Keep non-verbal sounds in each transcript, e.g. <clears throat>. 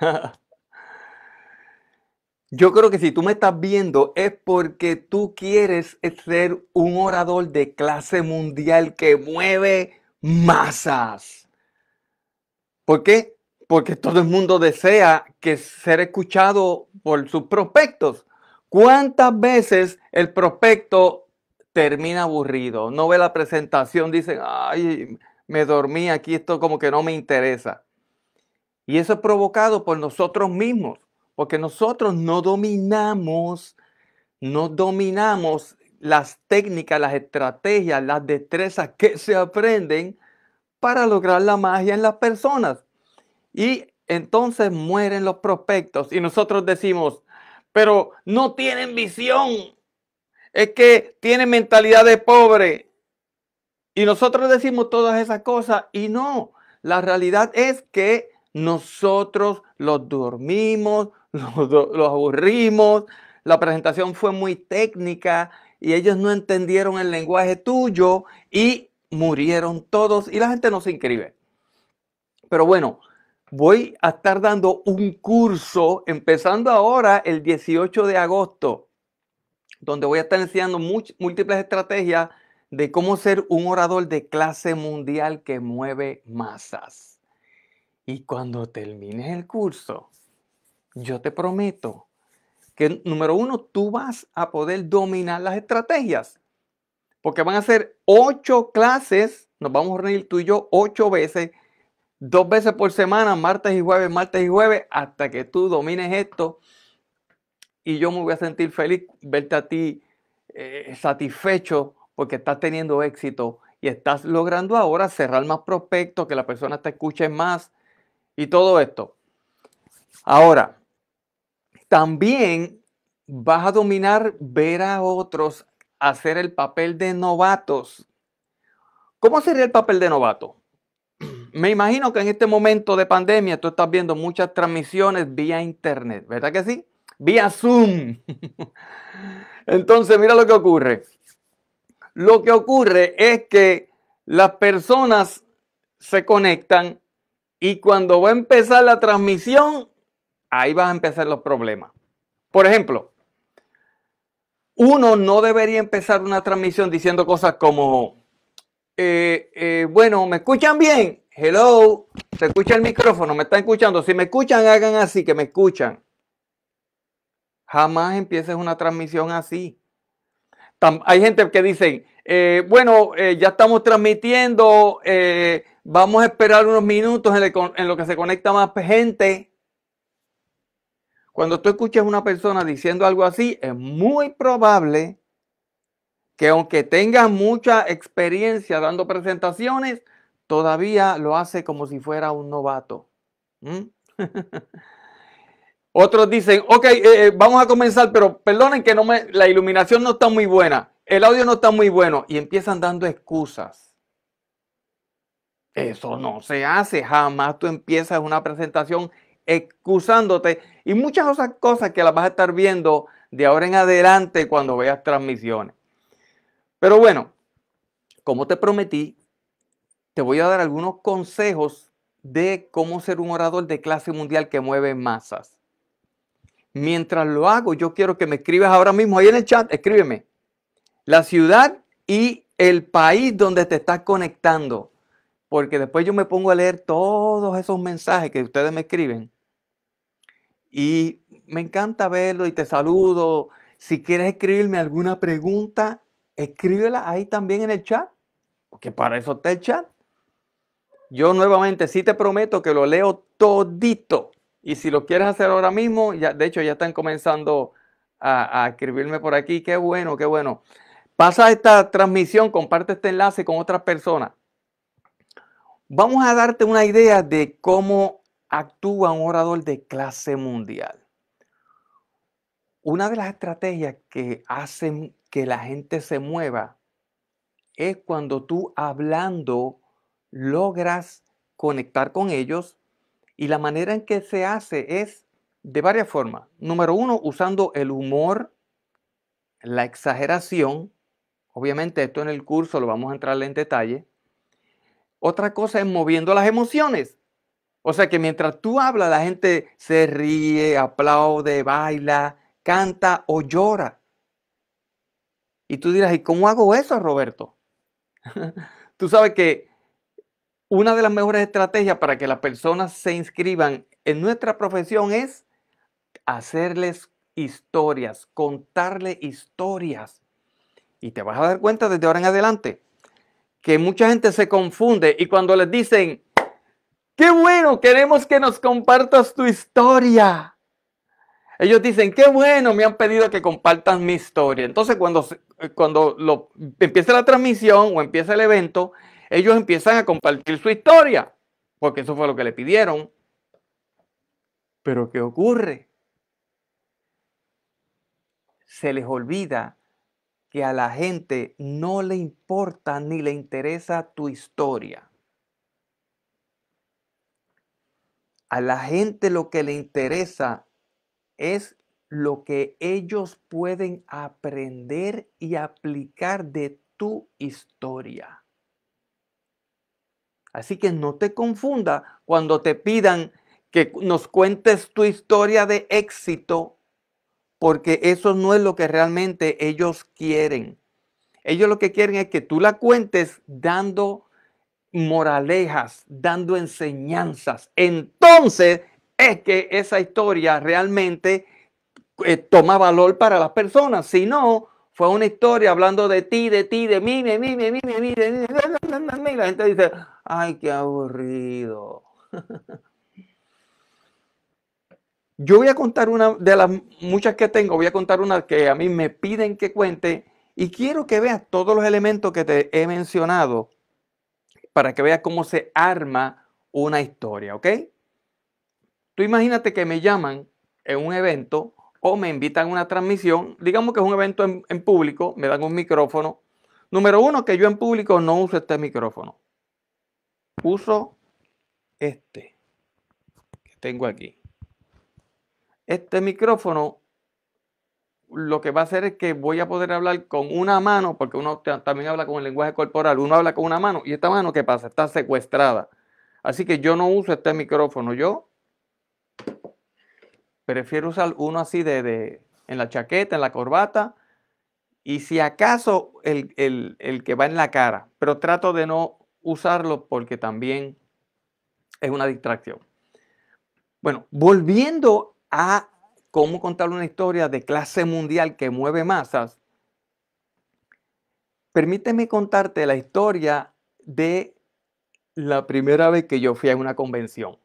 <laughs> Yo creo que si tú me estás viendo es porque tú quieres ser un orador de clase mundial que mueve masas. ¿Por qué? Porque todo el mundo desea que ser escuchado por sus prospectos. ¿Cuántas veces el prospecto termina aburrido? No ve la presentación, dice, ay, me dormí aquí, esto como que no me interesa. Y eso es provocado por nosotros mismos, porque nosotros no dominamos, no dominamos las técnicas, las estrategias, las destrezas que <laughs> se aprenden para lograr la magia en las personas. Y entonces mueren los prospectos y nosotros decimos, pero no tienen visión, es que tienen mentalidad de pobre. Y nosotros decimos todas esas cosas y no, la realidad es que nosotros los dormimos, <laughs> los, aburrimos, la presentación fue muy técnica y ellos no entendieron el lenguaje tuyo y murieron todos y la gente no se inscribe. Pero bueno, voy a estar dando un curso empezando ahora el 18 de agosto, donde voy a estar enseñando múltiples estrategias de cómo ser un orador de clase mundial que mueve masas. Y cuando termines el curso, yo te prometo que, número uno, tú vas a poder dominar las estrategias. Porque van a ser ocho clases, nos vamos a reunir tú y yo ocho veces, dos veces por semana, martes y jueves, martes y jueves, hasta que tú domines esto. Y yo me voy a sentir feliz verte a ti eh, satisfecho porque estás teniendo éxito y estás logrando ahora cerrar más prospectos, que la persona te escuche más, y todo esto. Ahora, también vas a dominar ver a otros hacer el papel de novatos. ¿Cómo sería el papel de novato? <clears throat> Me imagino que en este momento de pandemia tú estás viendo muchas transmisiones vía internet, ¿verdad que sí? Vía Zoom. <laughs> Entonces, mira lo que ocurre. Lo que ocurre es que las personas se conectan y cuando va a empezar la transmisión, ahí van a empezar los problemas. Por ejemplo, uno no debería empezar una transmisión diciendo cosas como, eh, eh, bueno, ¿me escuchan bien? Hello, ¿se escucha el micrófono? ¿Me están escuchando? Si me escuchan, hagan así, que me escuchan. Jamás empieces una transmisión así. hay gente que dice, eh, bueno, ya estamos transmitiendo, Vamos a esperar unos minutos en, lo que se conecta más gente. Cuando tú escuchas a una persona diciendo algo así, es muy probable que aunque tenga mucha experiencia dando presentaciones, todavía lo hace como si fuera un novato. ¿Mm? <laughs> Otros dicen, ok, eh, eh, vamos a comenzar, pero perdonen que no me, la iluminación no está muy buena, el audio no está muy bueno, y empiezan dando excusas. Eso no se hace, jamás tú empiezas una presentación excusándote y muchas otras cosas que las vas a estar viendo de ahora en adelante cuando veas transmisiones. Pero bueno, como te prometí, te voy a dar algunos consejos de cómo ser un orador de clase mundial que mueve masas. Mientras lo hago, yo quiero que me escribas ahora mismo ahí en el chat, escríbeme la ciudad y el país donde te estás conectando porque después yo me pongo a leer todos esos mensajes que ustedes me escriben y me encanta verlo y te saludo. Si quieres escribirme alguna pregunta, escríbela ahí también en el chat, porque para eso está el chat. Yo nuevamente sí te prometo que lo leo todito. Y si lo quieres hacer ahora mismo, ya, de hecho ya están comenzando a escribirme por aquí. Qué bueno, qué bueno. Pasa esta transmisión, comparte este enlace con otras personas. Vamos a darte una idea de cómo actúa un orador de clase mundial. Una de las estrategias que hacen que la gente se mueva es cuando tú hablando logras conectar con ellos y la manera en que se hace es de varias formas. Número uno, usando el humor, la exageración. Obviamente esto en el curso lo vamos a entrar en detalle. Otra cosa es moviendo las emociones. O sea que mientras tú hablas, la gente se ríe, aplaude, baila, canta o llora. Y tú dirás, ¿y cómo hago eso, Roberto? <laughs> tú sabes que una de las mejores estrategias para que las personas se inscriban en nuestra profesión es hacerles historias, contarle historias. Y te vas a dar cuenta desde ahora en adelante que mucha gente se confunde y cuando les dicen, qué bueno, queremos que nos compartas tu historia. Ellos dicen, qué bueno, me han pedido que compartan mi historia. Entonces cuando, cuando empieza la transmisión o empieza el evento, ellos empiezan a compartir su historia, porque eso fue lo que le pidieron. Pero ¿qué ocurre? Se les olvida que a la gente no le importa ni le interesa tu historia. A la gente lo que le interesa es lo que ellos pueden aprender y aplicar de tu historia. Así que no te confunda cuando te pidan que nos cuentes tu historia de éxito porque eso no es lo que realmente ellos quieren. Ellos lo que quieren es que tú la cuentes dando moralejas, dando enseñanzas. Entonces es que esa historia realmente toma valor para las personas. Si no, fue una historia hablando de ti, de ti, de mí, de mí, de mí, de mí, de mí. De mí. La gente dice, ay, qué aburrido. Yo voy a contar una de las muchas que tengo, voy a contar una que a mí me piden que cuente y quiero que veas todos los elementos que te he mencionado para que veas cómo se arma una historia, ¿ok? Tú imagínate que me llaman en un evento o me invitan a una transmisión, digamos que es un evento en, público, me dan un micrófono. Número uno, que yo en público no uso este micrófono. Uso este que tengo aquí este micrófono lo que va a hacer es que voy a poder hablar con una mano, porque uno también habla con el lenguaje corporal, uno habla con una mano y esta mano, ¿qué pasa? Está secuestrada. Así que yo no uso este micrófono, yo prefiero usar uno así de, en la chaqueta, en la corbata, y si acaso el, el que va en la cara, pero trato de no usarlo porque también es una distracción. Bueno, volviendo a cómo contar una historia de clase mundial que mueve masas, permíteme contarte la historia de la primera vez que yo fui a una convención.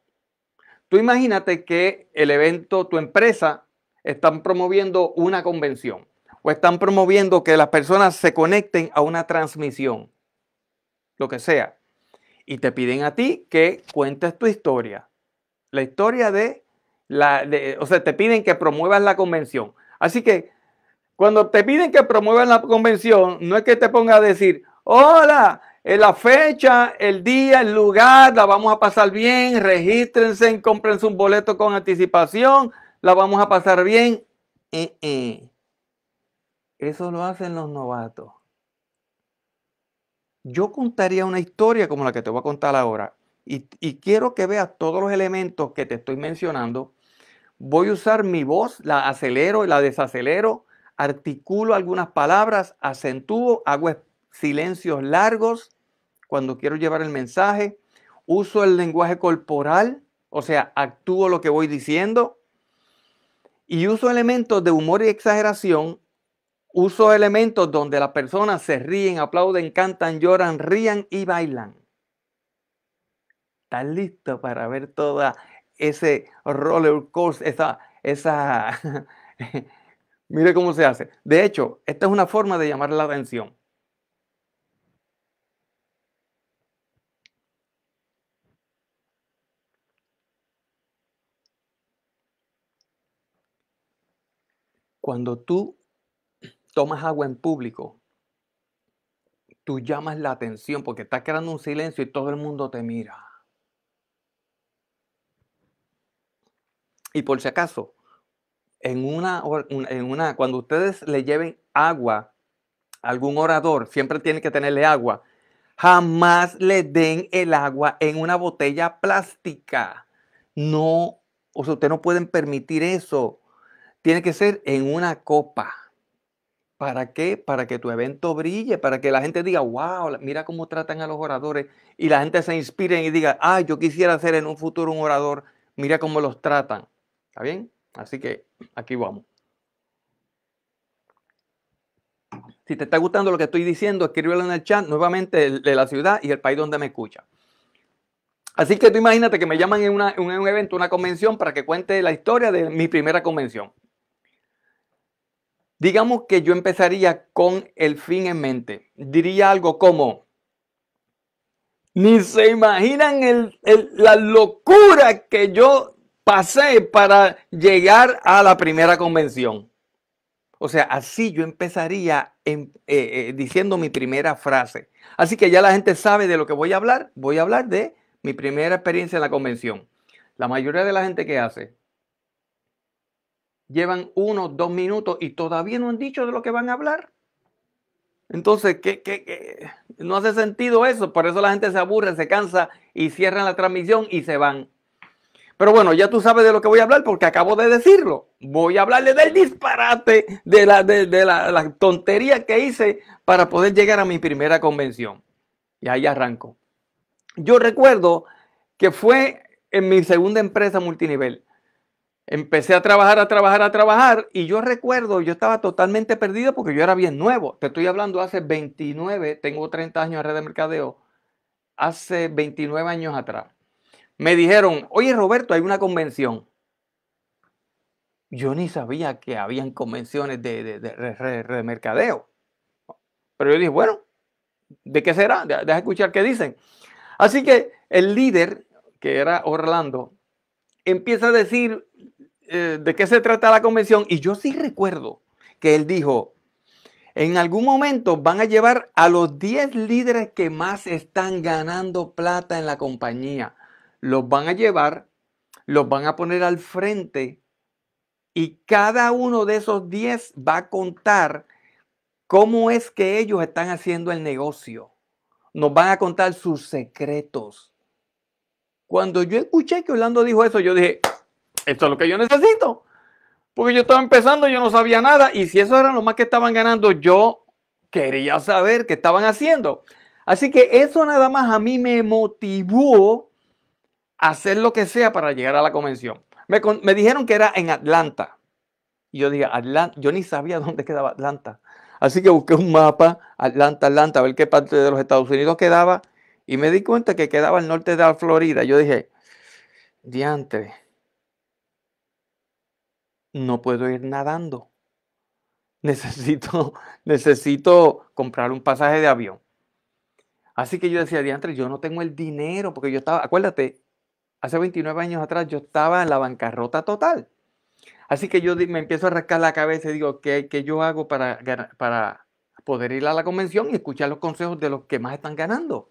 Tú imagínate que el evento, tu empresa, están promoviendo una convención o están promoviendo que las personas se conecten a una transmisión, lo que sea. Y te piden a ti que cuentes tu historia, la historia de o sea, te piden que promuevas la convención. Así que cuando te piden que promuevas la convención, no es que te ponga a decir, hola, en eh, la fecha, el día, el lugar, la vamos a pasar bien, regístrense, cómprense un boleto con anticipación, la vamos a pasar bien. Eh, eh. Eso lo hacen los novatos. Yo contaría una historia como la que te voy a contar ahora. y quiero que veas todos los elementos que te estoy mencionando voy a usar mi voz, la acelero y la desacelero, articulo algunas palabras, acentúo, hago silencios largos cuando quiero llevar el mensaje, uso el lenguaje corporal, o sea, actúo lo que voy diciendo, y uso elementos de humor y exageración, uso elementos donde las personas se ríen, aplauden, cantan, lloran, rían y bailan. ¿Están listo para ver toda ese roller coaster, esa, esa, <laughs> mire cómo se hace. De hecho, esta es una forma de llamar la atención. Cuando tú tomas agua en público, tú llamas la atención porque estás creando un silencio y todo el mundo te mira. Y por si acaso, en una, en una, cuando ustedes le lleven agua a algún orador, siempre tienen que tenerle agua. Jamás le den el agua en una botella plástica. No, o sea, ustedes no pueden permitir eso. Tiene que ser en una copa. ¿Para qué? Para que tu evento brille, para que la gente diga, wow, mira cómo tratan a los oradores y la gente se inspire y diga, ah, yo quisiera ser en un futuro un orador, mira cómo los tratan. ¿Está bien? Así que aquí vamos. Si te está gustando lo que estoy diciendo, escríbelo en el chat nuevamente de la ciudad y el país donde me escucha. Así que tú imagínate que me llaman en, una, un evento, una convención, para que cuente la historia de mi primera convención. Digamos que yo empezaría con el fin en mente. Diría algo como, ni se imaginan la locura que yo pasé para llegar a la primera convención. O sea, así yo empezaría eh, eh, diciendo mi primera frase. Así que ya la gente sabe de lo que voy a hablar. Voy a hablar de mi primera experiencia en la convención. La mayoría de la gente que hace llevan unos dos minutos y todavía no han dicho de lo que van a hablar. Entonces, qué? no hace sentido eso. Por eso la gente se aburre, se cansa y cierran la transmisión y se van. Pero bueno, ya tú sabes de lo que voy a hablar porque acabo de decirlo. Voy a hablarle del disparate, de la, de, la, tontería que hice para poder llegar a mi primera convención. Y ahí arranco. Yo recuerdo que fue en mi segunda empresa multinivel. Empecé a trabajar, a trabajar, a trabajar y yo recuerdo, yo estaba totalmente perdido porque yo era bien nuevo. Te estoy hablando hace 29, tengo 30 años en red de mercadeo, hace 29 años atrás me dijeron, oye Roberto, hay una convención. Yo ni sabía que habían convenciones de, de, mercadeo. Pero yo dije, bueno, ¿de qué será? Deja escuchar qué dicen. Así que el líder, que era Orlando, empieza a decir eh, de qué se trata la convención. Y yo sí recuerdo que él dijo, en algún momento van a llevar a los 10 líderes que más están ganando plata en la compañía los van a llevar, los van a poner al frente y cada uno de esos 10 va a contar cómo es que ellos están haciendo el negocio. Nos van a contar sus secretos. Cuando yo escuché que Orlando dijo eso, yo dije, esto es lo que yo necesito. Porque yo estaba empezando, yo no sabía nada. Y si eso era lo más que estaban ganando, yo quería saber qué estaban haciendo. Así que eso nada más a mí me motivó hacer lo que sea para llegar a la convención. Me, dijeron que era en Atlanta. yo dije, Atlanta, yo ni sabía <laughs> dónde quedaba Atlanta. Así que busqué un mapa, Atlanta, Atlanta, a ver qué parte de los Estados Unidos quedaba. Y me di cuenta que quedaba al norte de la Florida. Yo dije, diantre, no puedo ir nadando. Necesito, <laughs> necesito comprar un pasaje de avión. Así que yo decía, diantre, yo no tengo el dinero, porque yo estaba, acuérdate, Hace 29 años atrás yo estaba en la bancarrota total. Así que yo me empiezo a rascar la cabeza y digo, ¿qué, yo hago para, para poder ir a la convención y escuchar los consejos de los que más están ganando?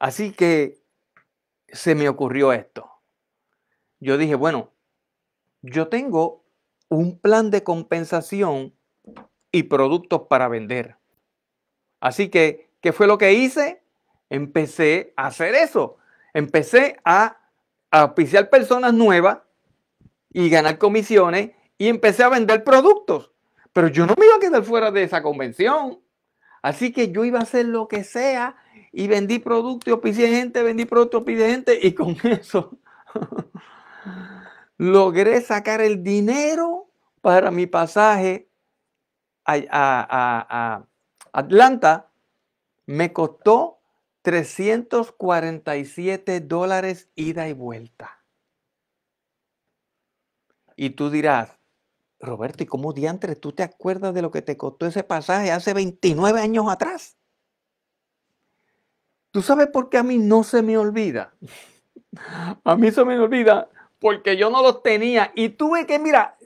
Así que se me ocurrió esto. Yo dije, bueno, yo tengo un plan de compensación y productos para vender. Así que, ¿qué fue lo que hice? Empecé a hacer eso. Empecé a auspiciar personas nuevas y ganar comisiones y empecé a vender productos. Pero yo no me iba a quedar fuera de esa convención. Así que yo iba a hacer lo que sea y vendí productos, auspicié gente, vendí productos, auspicié gente y con <laughs> eso logré sacar el dinero para mi pasaje a Atlanta. Me costó 347 dólares ida y vuelta. Y tú dirás, Roberto, ¿y cómo diantre tú te acuerdas de lo que te costó ese pasaje hace 29 años atrás? ¿Tú sabes por qué a mí no se me olvida? <laughs> a mí se me olvida porque yo no los tenía y tuve que, mira,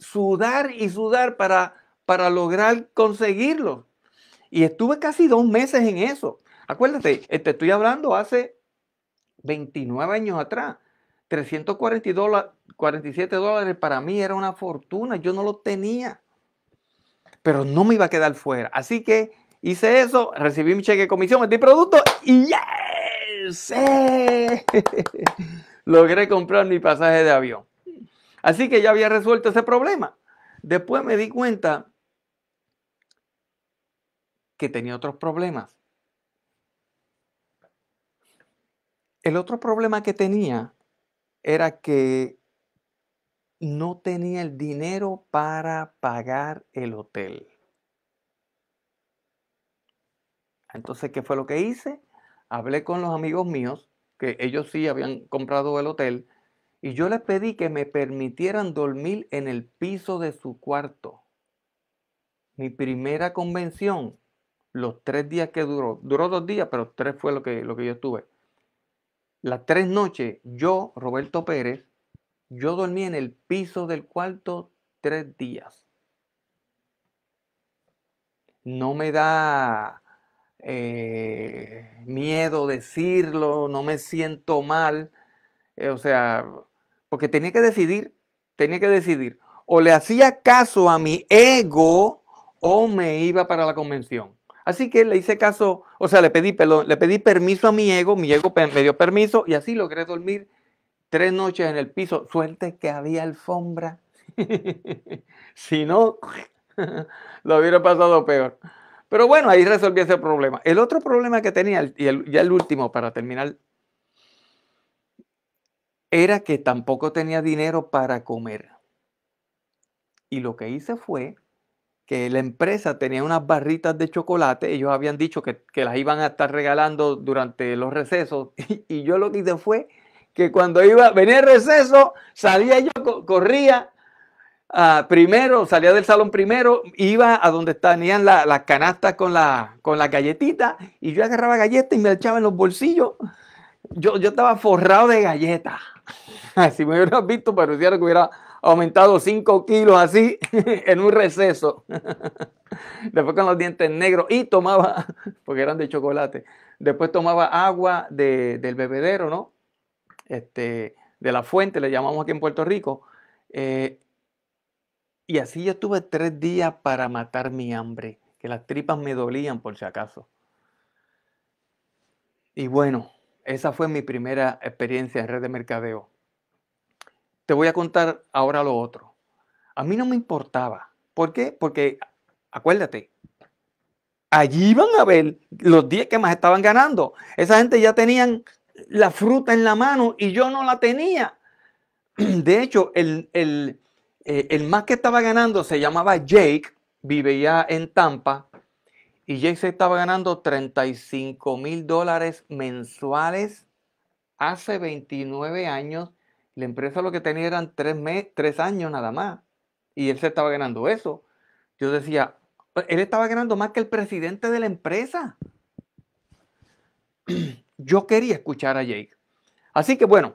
sudar y sudar para, para lograr conseguirlos. Y estuve casi dos meses en eso. Acuérdate, eh, te estoy hablando hace 29 años atrás. 347 dólares para mí era una fortuna, yo no lo tenía, pero no me iba a quedar fuera. Así que hice eso, recibí mi cheque de comisión, metí producto y ya <laughs> logré comprar mi pasaje de avión. Así que ya había resuelto ese problema. Después me di cuenta que tenía otros problemas El otro problema que tenía era que no tenía el dinero para pagar el hotel. Entonces, ¿qué fue lo que hice? Hablé con los amigos míos, que ellos sí habían comprado el hotel, y yo les pedí que me permitieran dormir en el piso de su cuarto. Mi primera convención, los tres días que duró, duró dos días, pero tres fue lo que, lo que yo tuve. Las tres noches, yo, Roberto Pérez, yo dormí en el piso del cuarto tres días. No me da eh, miedo decirlo, no me siento mal. Eh, o sea, porque tenía que decidir, tenía que decidir. O le hacía caso a mi ego o me iba para la convención. Así que le hice caso, o sea, le pedí, perdón, le pedí permiso a mi ego, mi ego me dio permiso y así logré dormir tres noches en el piso. Suerte que había alfombra. <laughs> si no, <laughs> lo hubiera pasado peor. Pero bueno, ahí resolví ese problema. El otro problema que tenía, y ya el último para terminar, era que tampoco tenía dinero para comer. Y lo que hice fue que la empresa tenía unas barritas de chocolate, ellos habían dicho que, las iban a estar regalando durante los recesos, <laughs> y, yo lo que hice fue que cuando iba, venía el receso, salía yo, corría ah, primero, salía del salón primero, iba a donde tenían las canastas con, la, con las galletitas, y yo agarraba galletas y me echaba en los bolsillos. Yo, yo estaba forrado de galletas. <laughs> si me hubieras visto, pareciera que hubiera aumentado 5 kilos así <laughs> en un receso. <laughs> Después con los dientes negros y tomaba, <laughs> porque eran de chocolate, después tomaba agua de, del bebedero, ¿no? Este, de la fuente, le llamamos aquí en Puerto Rico. Eh, y así yo estuve tres días para matar mi hambre, que las tripas me dolían por si acaso. Y bueno, esa fue mi primera experiencia en red de mercadeo te voy a contar ahora lo otro. A mí no me importaba. ¿Por qué? Porque, acuérdate, allí iban a ver los 10 que más estaban ganando. Esa gente ya tenían la fruta en la mano y yo no la tenía. <clears throat> De hecho, el, el, eh, el más que estaba ganando se llamaba Jake, ya en Tampa, y Jake se estaba ganando 35 mil dólares mensuales hace 29 años la empresa lo que tenía eran tres, años nada más. Y él se estaba ganando eso. Yo decía, eh, él estaba ganando más que el presidente de la empresa. <clears throat> Yo quería escuchar a Jake. Así que bueno,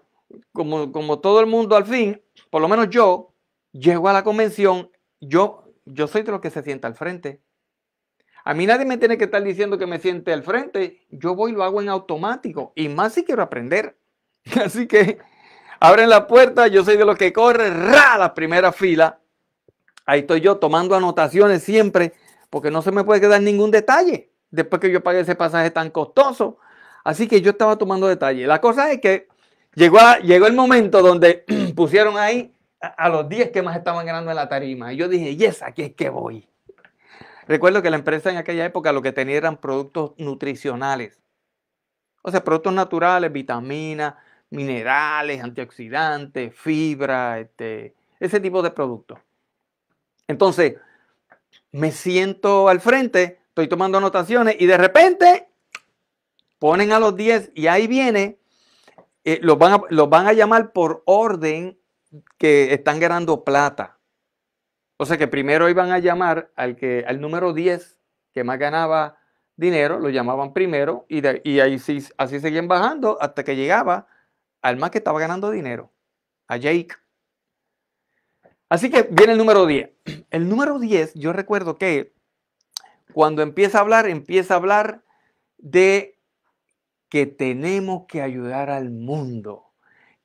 como, todo el mundo al fin, por lo menos yo, llego a la convención, yo, yo soy de los que se sienta al frente. A mí nadie me tiene que estar diciendo que me siente al frente. Yo voy y lo hago en automático. Y más si quiero aprender. <laughs> Así que Abren la puerta, yo soy de los que corre, ra, la primera fila. Ahí estoy yo tomando anotaciones siempre, porque no se me puede quedar ningún detalle después que yo pagué ese pasaje tan costoso. Así que yo estaba tomando detalle. La cosa es que llegó, llegó el momento donde <clears throat> pusieron ahí a, los 10 que más estaban ganando en la tarima. Y yo dije, yes, aquí es que voy. Recuerdo que la empresa en aquella época lo que tenía eran productos nutricionales. O sea, productos naturales, vitaminas, minerales, antioxidantes, fibra, este, ese tipo de productos. Entonces, me siento al frente, estoy tomando anotaciones y de repente ponen a los 10 y ahí viene, eh, los, van a, van a llamar por orden que están ganando plata. O sea que primero iban a llamar al, que, al número 10 que más ganaba dinero, lo llamaban primero y, ahí sí, así seguían bajando hasta que llegaba al más que estaba ganando dinero, a Jake. Así que viene el número 10. <clears throat> El número 10, yo recuerdo que cuando empieza a hablar, empieza a hablar de que tenemos que ayudar al mundo,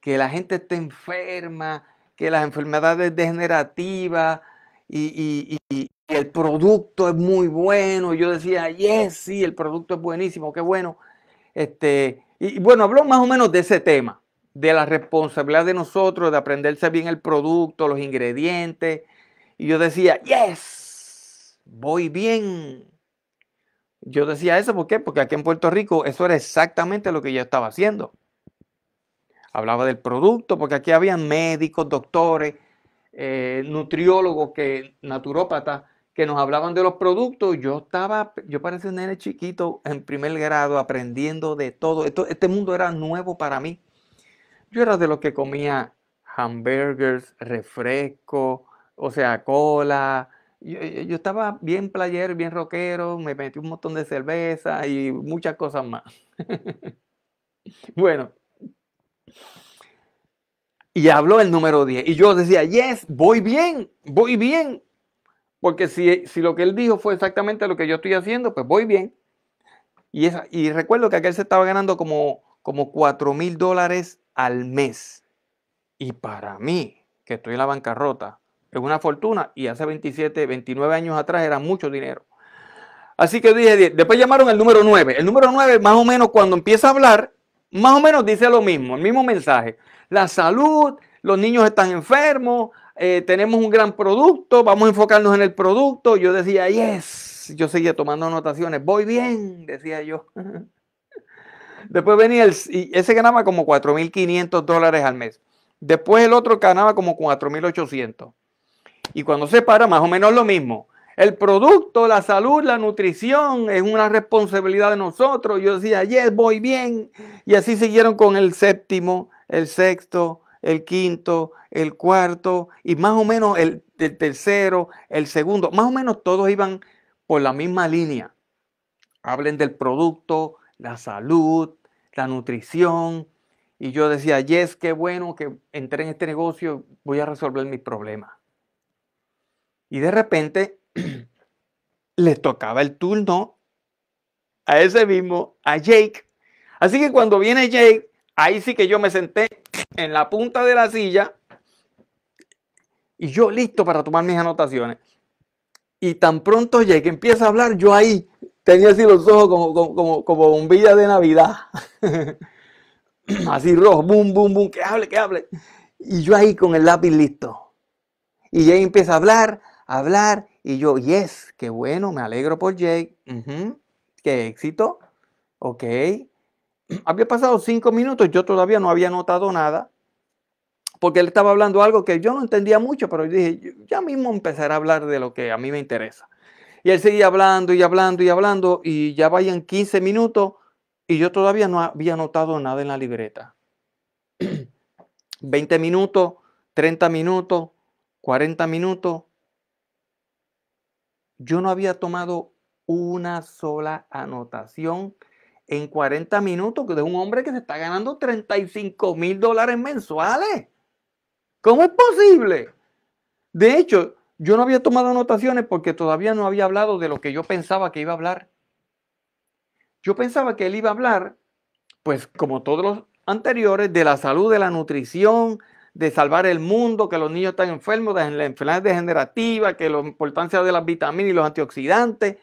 que la gente está enferma, que las enfermedades degenerativas y, y, el producto es muy bueno. Yo decía, yes, sí, el producto es buenísimo, qué bueno. Este, y bueno, habló más o menos de ese tema de la responsabilidad de nosotros de aprenderse bien el producto, los ingredientes. Y yo decía, yes, voy bien. Yo decía eso, ¿por qué? Porque aquí en Puerto Rico eso era exactamente lo que yo estaba haciendo. Hablaba del producto, porque aquí había médicos, doctores, eh, nutriólogos, que, naturópatas, que nos hablaban de los productos. Yo estaba, yo parecía un nene chiquito en primer grado, aprendiendo de todo. este mundo era nuevo para mí. Yo era de los que comía hamburgers, refresco, o sea, cola. Yo, estaba bien player, bien rockero, me metí un montón de cerveza y muchas cosas más. <laughs> bueno. Y habló el número 10. Y yo decía, yes, voy bien, voy bien. Porque si, si lo que él dijo fue exactamente lo que yo estoy haciendo, pues voy bien. Y, y recuerdo que aquel se estaba ganando como, como 4 mil dólares al mes. Y para mí, que estoy en la bancarrota, es una fortuna y hace 27, 29 años atrás era mucho dinero. Así que dije Después llamaron el número 9. El número 9, más o menos, cuando empieza a hablar, más o menos dice lo mismo, el mismo mensaje. La salud, los niños están enfermos, eh, tenemos un gran producto, vamos a enfocarnos en el producto. Yo decía, yes, yo seguía tomando anotaciones, voy bien, decía yo. <laughs> Después venía el, ese ganaba como 4.500 dólares al mes. Después el otro ganaba como 4.800. Y cuando se para, más o menos lo mismo. El producto, la salud, la nutrición es una responsabilidad de nosotros. Yo decía, ayer voy bien. Y así siguieron con el séptimo, el sexto, el quinto, el cuarto y más o menos el, el tercero, el segundo. Más o menos todos iban por la misma línea. Hablen del producto, la salud, nutrición. Y yo decía, yes, qué bueno que entré en este negocio, voy a resolver mis problemas. Y de repente <clears throat> le tocaba el turno a ese mismo, a Jake. Así que cuando viene Jake, ahí sí que yo me senté en la punta de la silla y yo listo para tomar mis anotaciones. Y tan pronto Jake empieza a hablar, yo ahí tenía así los ojos como, como, como, de Navidad. <clears throat> así rojo, boom, boom, boom, que hable, que hable. Y yo ahí con el lápiz listo. Y Jake empieza a hablar, a hablar, y yo, yes, qué bueno, me alegro por Jake. qué éxito. Ok. <clears throat> Había pasado cinco minutos, yo todavía no había notado nada, porque él estaba hablando algo que yo no entendía mucho, pero yo dije, ya mismo empezar a hablar de lo que a mí me interesa. Y él seguía hablando y hablando y hablando y ya vayan 15 minutos y yo todavía no había anotado nada en la libreta. 20 <clears throat> minutos, 30 minutos, 40 minutos. Yo no había tomado una sola anotación en 40 minutos de un hombre que se está ganando 35 mil dólares mensuales. ¿Cómo es posible? De hecho, yo no había tomado anotaciones porque todavía no había hablado de lo que yo pensaba que iba a hablar. Yo pensaba que él iba a hablar, pues como todos los anteriores, de la salud, de la nutrición, de salvar el mundo, que los niños están enfermos, de la enfermedad degenerativa, que la importancia de las vitaminas y los antioxidantes.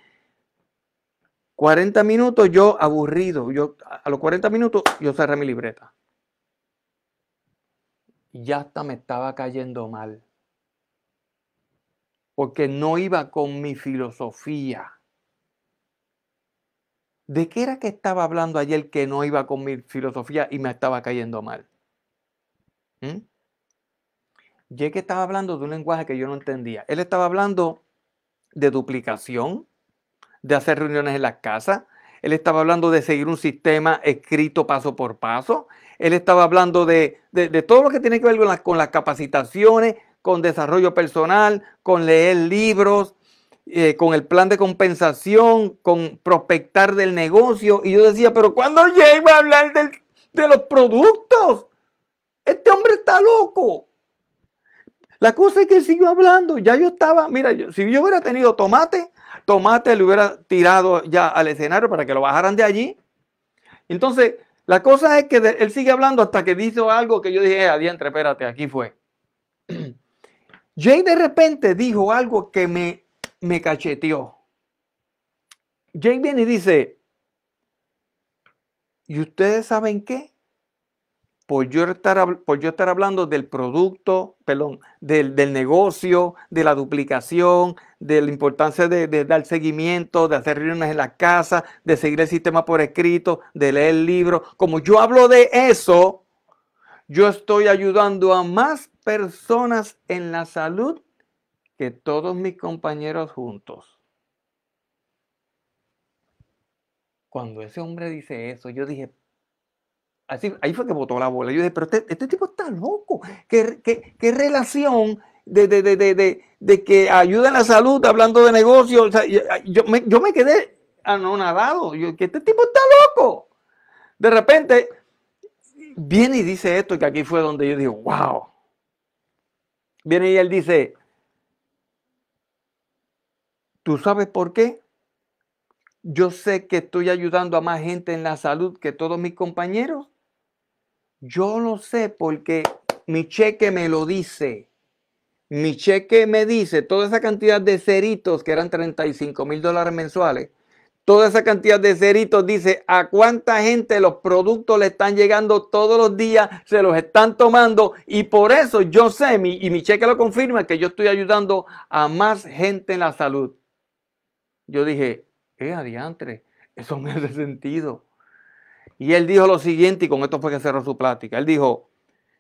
40 minutos yo aburrido, yo a los 40 minutos yo cerré mi libreta. Ya hasta me estaba cayendo mal porque no iba con mi filosofía. ¿De qué era que estaba hablando ayer que no iba con mi filosofía y me estaba cayendo mal? ¿Mm? Ya que estaba hablando de un lenguaje que yo no entendía. Él estaba hablando de duplicación, de hacer reuniones en las casas. Él estaba hablando de seguir un sistema escrito paso por paso. Él estaba hablando de, todo lo que tiene que ver con las, con las capacitaciones, con desarrollo personal, con leer libros, eh, con el plan de compensación, con prospectar del negocio. Y yo decía, pero ¿cuándo va a hablar de los productos? Este hombre está loco. La cosa es que él siguió hablando. Ya yo estaba, mira, si yo hubiera tenido tomate, tomate le hubiera tirado ya al escenario para que lo bajaran de allí. Entonces, la cosa es que él sigue hablando hasta que dice algo que yo dije, eh, adiante, espérate, aquí fue. <clears throat> Jay de repente dijo algo que me, me cacheteó. Jay viene y dice, ¿y ustedes saben qué? Por yo, estar, por estar, hablando del producto, perdón, del, negocio, de la duplicación, de la importancia de, dar seguimiento, de hacer reuniones en la casa, de seguir el sistema por escrito, de leer el libro. Como yo hablo de eso, yo estoy ayudando a más personas en la salud que todos mis compañeros juntos. Cuando ese hombre dice eso, yo dije, así, ahí fue que botó la bola. Yo dije, pero este, este tipo está loco. ¿Qué, qué, relación de, de, que ayuda en la salud hablando de negocios? Ah, yo, me, yo, me, quedé anonadado. Yo, que este tipo está loco. De repente viene y dice esto, que aquí fue donde yo digo, wow. Viene y él dice, ¿tú sabes por qué? Yo sé que estoy ayudando a más gente en la salud que todos mis compañeros. Yo lo sé porque mi cheque me lo dice. Mi cheque me dice toda esa cantidad de ceritos que eran 35 mil dólares mensuales toda esa cantidad de ceritos, dice a cuánta gente los productos le están llegando todos los días, se los están tomando y por eso yo sé, y mi cheque lo confirma, que yo estoy ayudando a más gente en la salud. Yo dije, eh, adiantre, eso me hace sentido. Y él dijo lo siguiente, y con esto fue que cerró su plática. Él dijo,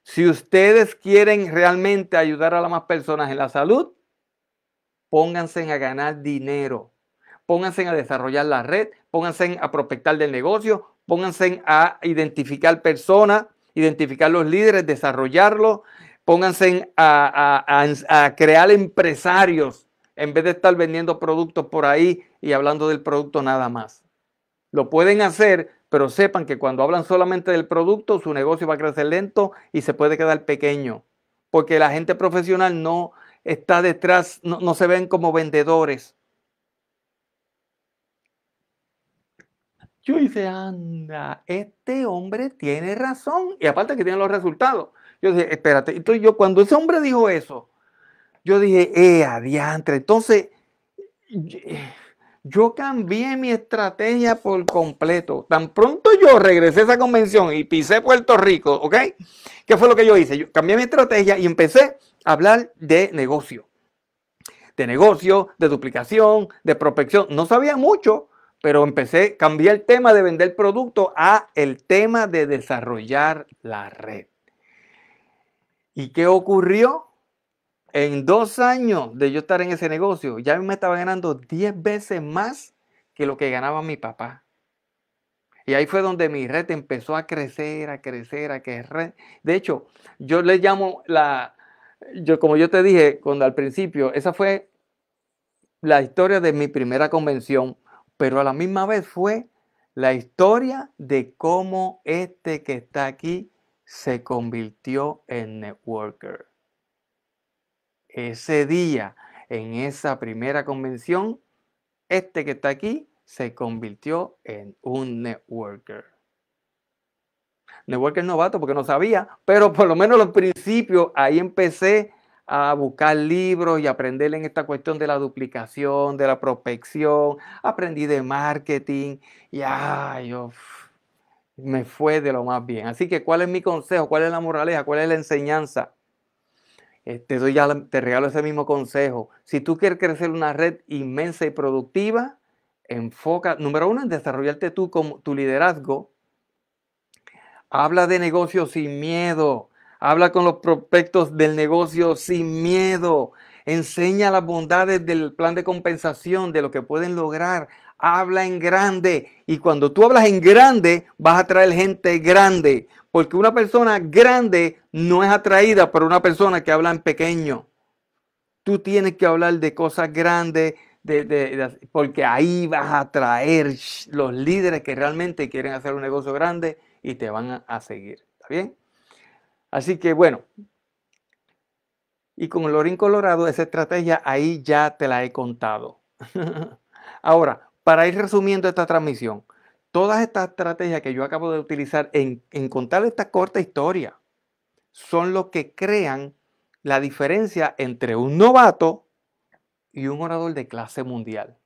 si ustedes quieren realmente ayudar a las más personas en la salud, pónganse a ganar dinero pónganse a desarrollar la red, pónganse a prospectar del negocio, pónganse a identificar personas, identificar los líderes, desarrollarlos, pónganse a, crear empresarios en vez de estar vendiendo productos por ahí y hablando del producto nada más. Lo pueden hacer, pero sepan que cuando hablan solamente del producto, su negocio va a crecer lento y se puede quedar pequeño, porque la gente profesional no está detrás, no se ven como vendedores, Yo hice, anda, este hombre tiene razón. Y aparte que tiene los resultados. Yo dije, espérate. Entonces yo cuando ese hombre dijo eso, yo dije, eh, adiantre. Entonces, yo cambié mi estrategia por completo. Tan pronto yo regresé a esa convención y pisé Puerto Rico, ¿ok? ¿Qué fue lo que yo hice? Yo cambié mi estrategia y empecé a hablar de negocio. De negocio, de duplicación, de prospección. No sabía mucho, pero empecé, cambié el tema de vender producto a el tema de desarrollar la red. ¿Y qué ocurrió? En dos años de yo estar en ese negocio, ya me estaba ganando 10 veces más que lo que ganaba mi papá. Y ahí fue donde mi red empezó a crecer, a crecer, a crecer. De hecho, yo le llamo la, yo como yo te dije cuando al principio, esa fue la historia de mi primera convención pero a la misma vez fue la historia de cómo este que está aquí se convirtió en networker. Ese día, en esa primera convención, este que está aquí se convirtió en un networker. Networker novato porque no sabía, pero por lo menos los principios ahí empecé a buscar libros y aprender en esta cuestión de la duplicación, de la prospección, aprendí de marketing y yo me fue de lo más bien. Así que, ¿cuál es mi consejo? ¿Cuál es la moraleja? ¿Cuál es la enseñanza? Eh, doy ya, te regalo ese mismo consejo. Si tú quieres crecer una red inmensa y productiva, enfoca, número uno, en desarrollarte tú como tu liderazgo. Habla de negocios sin miedo. Habla con los prospectos del negocio sin miedo. Enseña las bondades del plan de compensación, de lo que pueden lograr. Habla en grande. Y cuando tú hablas en grande, vas a atraer gente grande. Porque una persona grande no es atraída por una persona que habla en pequeño. Tú tienes que hablar de cosas grandes, porque ahí vas a atraer los líderes que realmente quieren hacer un negocio grande y te van a, a seguir. ¿Está bien? Así que bueno, y con el orín Colorado, esa estrategia ahí ya te la he contado. <laughs> Ahora, para ir resumiendo esta transmisión, todas estas estrategias que yo acabo de utilizar en, contar esta corta historia son lo que crean la diferencia entre un novato y un orador de clase mundial.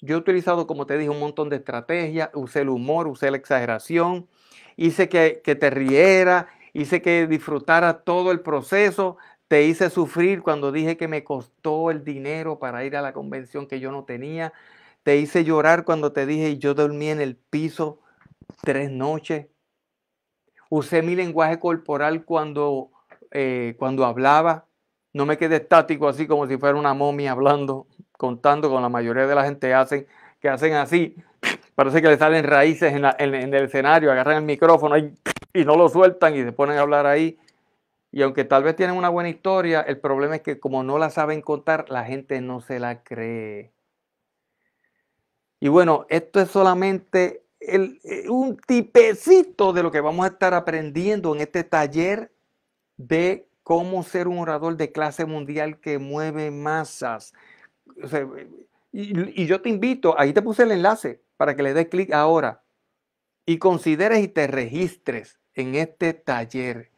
Yo he utilizado, como te dije, un montón de estrategias, usé el humor, usé la exageración, hice que, que te riera, hice que disfrutara todo el proceso, te hice sufrir cuando dije que me costó el dinero para ir a la convención que yo no tenía, te hice llorar cuando te dije yo dormí en el piso tres noches, usé mi lenguaje corporal cuando, eh, cuando hablaba, no me quedé estático así como si fuera una momia hablando, contando con la mayoría de la gente hacen, que hacen así, parece que le salen raíces en, en el escenario, agarran el micrófono y y no lo sueltan y se ponen a hablar ahí. Y aunque tal vez tienen una buena historia, el problema es que como no la saben contar, la gente no se la cree. Y bueno, esto es solamente eh, un tipecito de lo que vamos a estar aprendiendo en este taller de cómo ser un orador de clase mundial que mueve masas. y, y, yo te invito, ahí te puse el enlace para que le des clic ahora y consideres y te registres en este taller.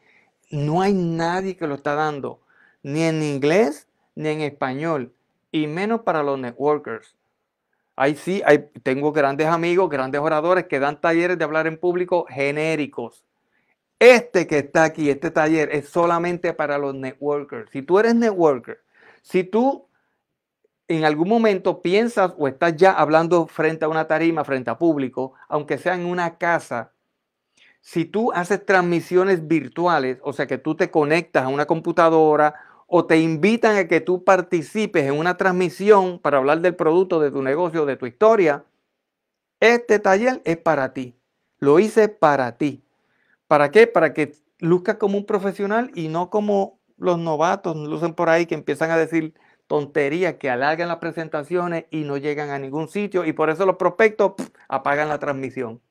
No hay nadie que lo está dando, ni en inglés, ni en español, y menos para los networkers. Ahí sí, hay, tengo grandes amigos, grandes oradores que dan talleres de hablar en público genéricos. Este que está aquí, este taller, es solamente para los networkers. Si tú eres networker, si tú en algún momento piensas o estás ya hablando frente a una tarima, frente a público, aunque sea en una casa, si tú haces transmisiones virtuales, o sea que tú te conectas a una computadora o te invitan a que tú participes en una transmisión para hablar del producto, de tu negocio, de tu historia, este taller es para ti. Lo hice para ti. ¿Para qué? Para que luzcas como un profesional y no como los novatos lucen por ahí que empiezan a decir tonterías, que alargan las presentaciones y no llegan a ningún sitio y por eso los prospectos apagan la transmisión. <laughs>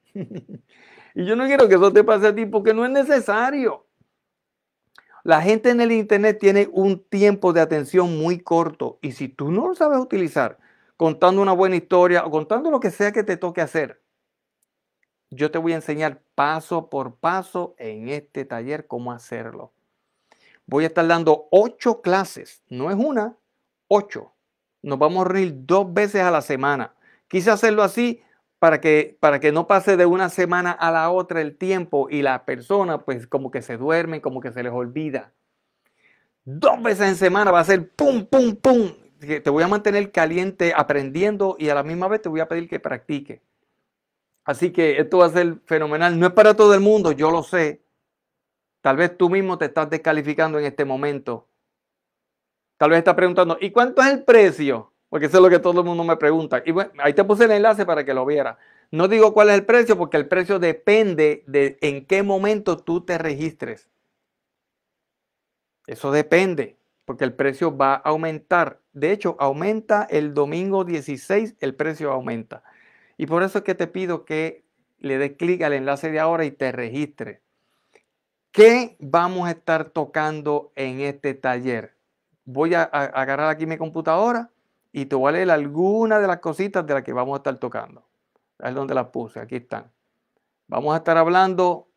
Y yo no quiero que eso te pase a ti porque no es necesario. La gente en el Internet tiene un tiempo de atención muy corto y si tú no lo sabes utilizar contando una buena historia o contando lo que sea que te toque hacer, yo te voy a enseñar paso por paso en este taller cómo hacerlo. Voy a estar dando ocho clases, no es una, ocho. Nos vamos a reunir dos veces a la semana. Quise hacerlo así para que, para que no pase de una semana a la otra el tiempo y la persona pues como que se duerme, como que se les olvida. Dos veces en semana va a ser pum, pum, pum. Te voy a mantener caliente aprendiendo y a la misma vez te voy a pedir que practique. Así que esto va a ser fenomenal. No es para todo el mundo, yo lo sé. Tal vez tú mismo te estás descalificando en este momento. Tal vez estás preguntando, ¿y cuánto es el precio? porque eso es lo que todo el mundo me pregunta. Y bueno, ahí te puse el enlace para que lo viera No digo cuál es el precio, porque el precio depende de en qué momento tú te registres. Eso depende, porque el precio va a aumentar. De hecho, aumenta el domingo 16, el precio aumenta. Y por eso es que te pido que le des clic al enlace de ahora y te registres. ¿Qué vamos a estar tocando en este taller? Voy a agarrar aquí mi computadora y te voy a leer algunas de las cositas de las que vamos a estar tocando. Ahí es donde las puse, aquí están. Vamos a estar hablando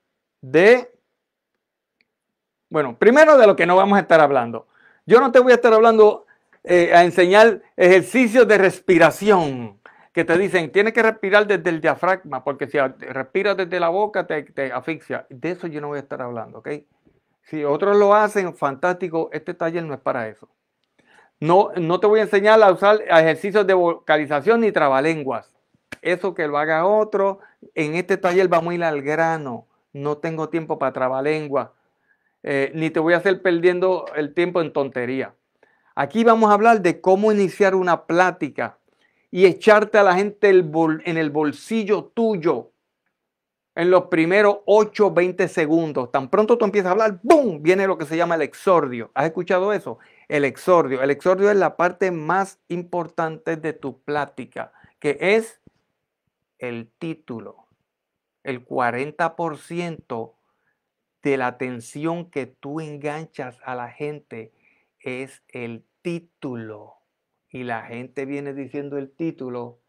de... Bueno, primero de lo que no vamos a estar hablando. Yo no te voy a estar hablando eh, a enseñar ejercicios de respiración que te dicen tienes que respirar desde el diafragma porque si respiras desde la boca te asfixia. De eso yo no voy a estar hablando, ¿ok? Si otros lo hacen, fantástico, este taller no es para eso. No, te voy a enseñar a usar ejercicios de vocalización ni trabalenguas. Eso que lo haga otro. En este taller vamos a ir al grano. No tengo tiempo para trabalenguas. Eh, ni te voy a hacer perdiendo el tiempo en tontería. Aquí vamos a hablar de cómo iniciar una plática y echarte a la gente en el bolsillo tuyo en los primeros 8 20 segundos. Tan pronto tú empiezas a hablar, ¡boom! Viene lo que se llama el exordio. ¿Has escuchado eso? El exordio. El exordio es la parte más importante de tu plática, que es el título. El 40% de la atención que tú enganchas a la gente es el título. Y la gente viene diciendo el título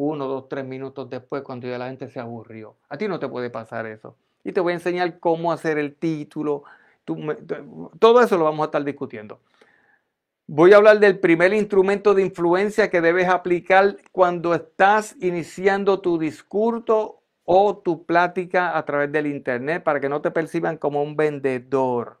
uno, dos, tres minutos después cuando ya la gente se aburrió. A ti no te puede pasar eso. Y te voy a enseñar cómo hacer el título. todo eso lo vamos a estar discutiendo. Voy a hablar del primer instrumento de influencia que debes aplicar cuando estás iniciando tu discurso o tu plática a través del Internet para que no te perciban como un vendedor.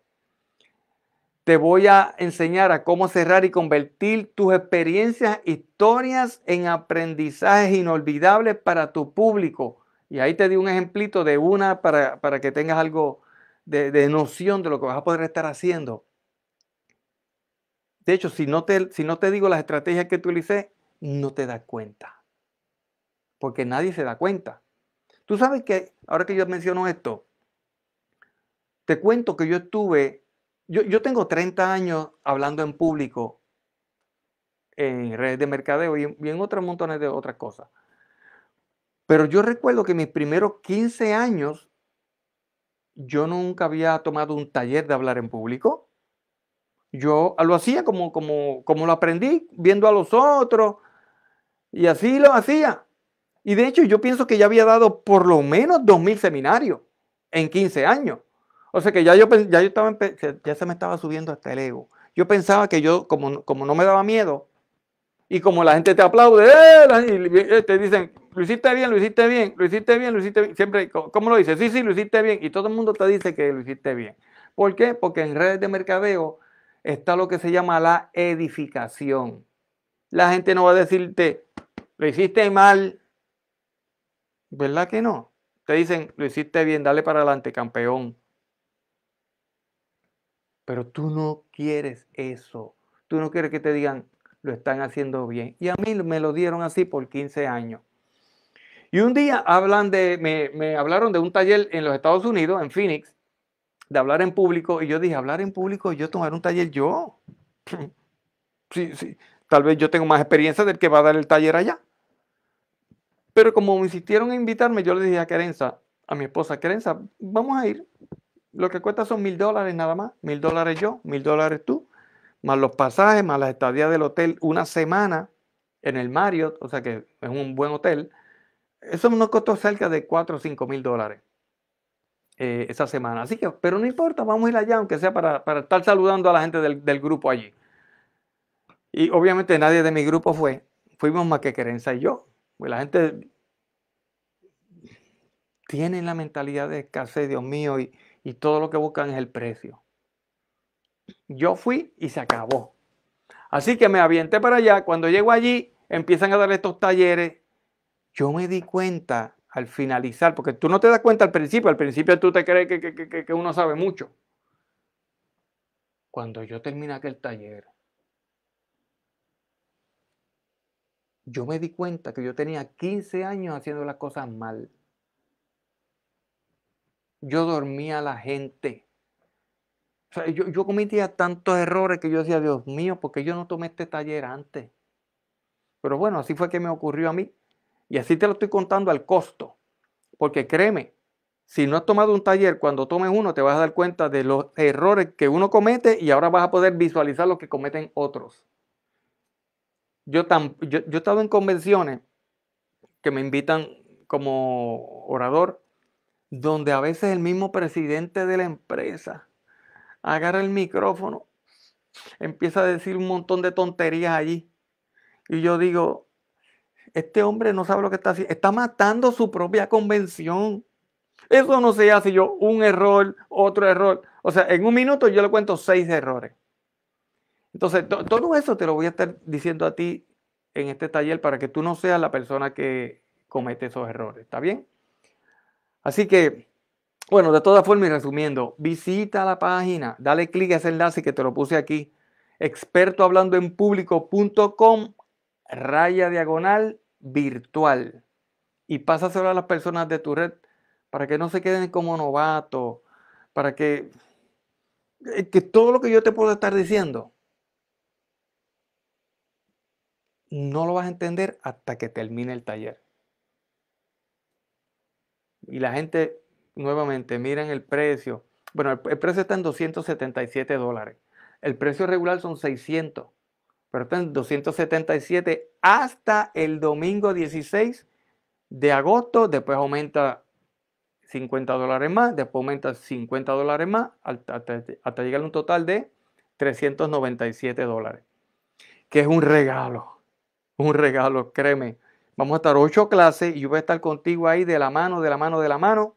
Te voy a enseñar a cómo cerrar y convertir tus experiencias, historias en aprendizajes inolvidables para tu público. Y ahí te di un ejemplito de una para, que tengas algo de, noción de lo que vas a poder estar haciendo. De hecho, si no te, si no te digo las estrategias que utilicé, no te das cuenta. Porque nadie se da cuenta. Tú sabes que, ahora que yo menciono esto, te cuento que yo estuve yo, tengo 30 años hablando en público, en redes de mercadeo y, en otros montones de otras cosas. Pero yo recuerdo que mis primeros 15 años yo nunca había tomado un taller de hablar en público. Yo lo hacía como, como, como lo aprendí, viendo a los otros, y así lo hacía. Y de hecho yo pienso que ya había dado por lo menos 2.000 seminarios en 15 años. O sea que ya yo, ya yo estaba, ya se me estaba subiendo hasta el ego. Yo pensaba que yo, como, como no me daba miedo, y como la gente te aplaude, ¡eh! y eh, te dicen, lo hiciste bien, lo hiciste bien, lo hiciste bien, lo hiciste bien. Siempre, ¿cómo lo dices? Sí, sí, lo hiciste bien. Y todo el mundo te dice que lo hiciste bien. ¿Por qué? Porque en redes de mercadeo está lo que se llama la edificación. La gente no va a decirte, lo hiciste mal. ¿Verdad que no? Te dicen, lo hiciste bien, dale para adelante, campeón. Pero tú no quieres eso. Tú no quieres que te digan, lo están haciendo bien. Y a mí me lo dieron así por 15 años. Y un día hablan de, me, hablaron de un taller en los Estados Unidos, en Phoenix, de hablar en público. Y yo dije, hablar en público, yo tomar un taller yo. <laughs> sí, sí. Tal vez yo tengo más experiencia del que va a dar el taller allá. Pero como insistieron en invitarme, yo le dije a Querenza, a mi esposa Querenza, vamos a ir lo que cuesta son mil dólares nada más, mil dólares yo, mil dólares tú, más los pasajes, más las estadías del hotel, una semana en el Marriott, o sea que es un buen hotel, eso nos costó cerca de cuatro o cinco mil dólares eh, esa semana. Así que, pero no importa, vamos a ir allá, aunque sea para, estar saludando a la gente del, del, grupo allí. Y obviamente nadie de mi grupo fue, fuimos más que Querenza y yo. Pues la gente tiene la mentalidad de escasez, Dios mío, y, y todo lo que buscan es el precio. Yo fui y se acabó. Así que me avienté para allá. Cuando llego allí, empiezan a dar estos talleres. Yo me di cuenta al finalizar, porque tú no te das cuenta al principio. Al principio tú te crees que, que uno sabe mucho. Cuando yo terminé aquel taller, yo me di cuenta que yo tenía 15 años haciendo las cosas mal yo dormía a la gente. yo, cometía tantos errores que yo decía, Dios mío, ¿por qué yo no tomé este taller antes. Pero bueno, así fue que me ocurrió a mí. Y así te lo estoy contando al costo. Porque créeme, si no has tomado un taller, cuando tomes uno te vas a dar cuenta de los errores que uno comete y ahora vas a poder visualizar lo que cometen otros. Yo, yo he estado en convenciones que me invitan como orador donde a veces el mismo presidente de la empresa agarra el micrófono, empieza a decir un montón de tonterías allí. Y yo digo, este hombre no sabe lo que está haciendo, está matando su propia convención. Eso no se hace yo, un error, otro error. O sea, en un minuto yo le cuento seis errores. Entonces, todo eso te lo voy a estar diciendo a ti en este taller para que tú no seas la persona que comete esos errores. ¿Está bien? Así que, bueno, de todas formas y resumiendo, visita la página, dale clic a ese enlace que te lo puse aquí, expertohablandoenpublico.com, raya diagonal virtual. Y pásaselo a las personas de tu red para que no se queden como novatos, para que, eh, que todo lo que yo te puedo estar diciendo no lo vas a entender hasta que termine el taller y la gente nuevamente miren el precio. Bueno, el, precio está en 277 dólares. El precio regular son 600, pero está en 277 hasta el domingo 16 de agosto. Después aumenta 50 dólares más, después aumenta 50 dólares más, hasta llegar a un total de 397 dólares, que es un regalo, un regalo, créeme. Vamos a estar ocho clases y yo voy a estar contigo ahí de la mano, de la mano, de la mano.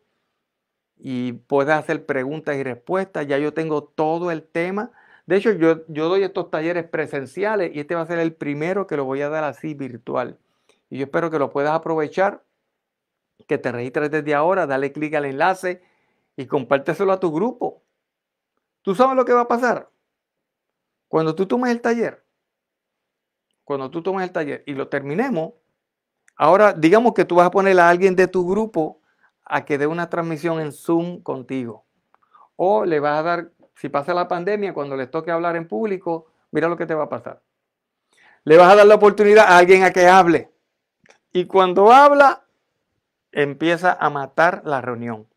Y puedes hacer preguntas y respuestas. Ya yo tengo todo el tema. De hecho, yo, yo doy estos talleres presenciales y este va a ser el primero que lo voy a dar así virtual. Y yo espero que lo puedas aprovechar, que te registres desde ahora, dale clic al enlace y compárteselo a tu grupo. ¿Tú sabes lo que va a pasar? Cuando tú tomes el taller, cuando tú tomes el taller y lo terminemos, Ahora, digamos que tú vas a poner a alguien de tu grupo a que dé una transmisión en Zoom contigo. O le vas a dar, si pasa la pandemia, cuando les toque hablar en público, mira lo que te va a pasar. Le vas a dar la oportunidad a alguien a que hable. Y cuando habla, empieza a matar la reunión.